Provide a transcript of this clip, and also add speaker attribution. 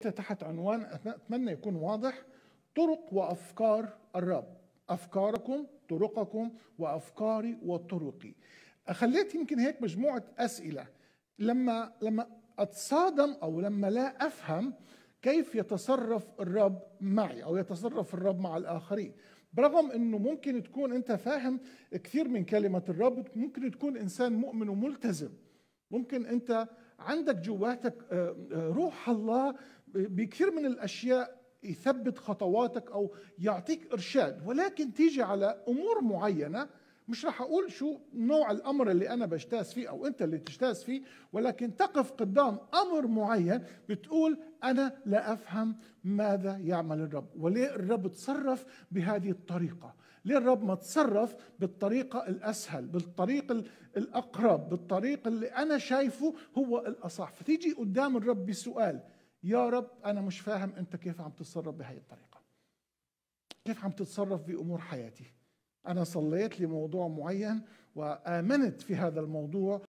Speaker 1: تحت عنوان أتمنى يكون واضح طرق وأفكار الرب أفكاركم طرقكم وأفكاري وطرقي خليت يمكن هيك مجموعة أسئلة لما لما أتصادم أو لما لا أفهم كيف يتصرف الرب معي أو يتصرف الرب مع الآخرين برغم انه ممكن تكون انت فاهم كثير من كلمه الرب ممكن تكون انسان مؤمن وملتزم ممكن انت عندك جواتك آه، آه، روح الله بكثير من الاشياء يثبت خطواتك او يعطيك ارشاد ولكن تيجي على امور معينه مش راح اقول شو نوع الامر اللي انا بجتاز فيه او انت اللي تجتاز فيه ولكن تقف قدام امر معين بتقول انا لا افهم ماذا يعمل الرب وليه الرب تصرف بهذه الطريقه ليه الرب ما تصرف بالطريقه الاسهل بالطريق الاقرب بالطريق اللي انا شايفه هو الاصح فتيجي قدام الرب بسؤال يا رب انا مش فاهم انت كيف عم تتصرف بهذه الطريقه كيف عم تتصرف بامور حياتي انا صليت لموضوع معين وامنت في هذا الموضوع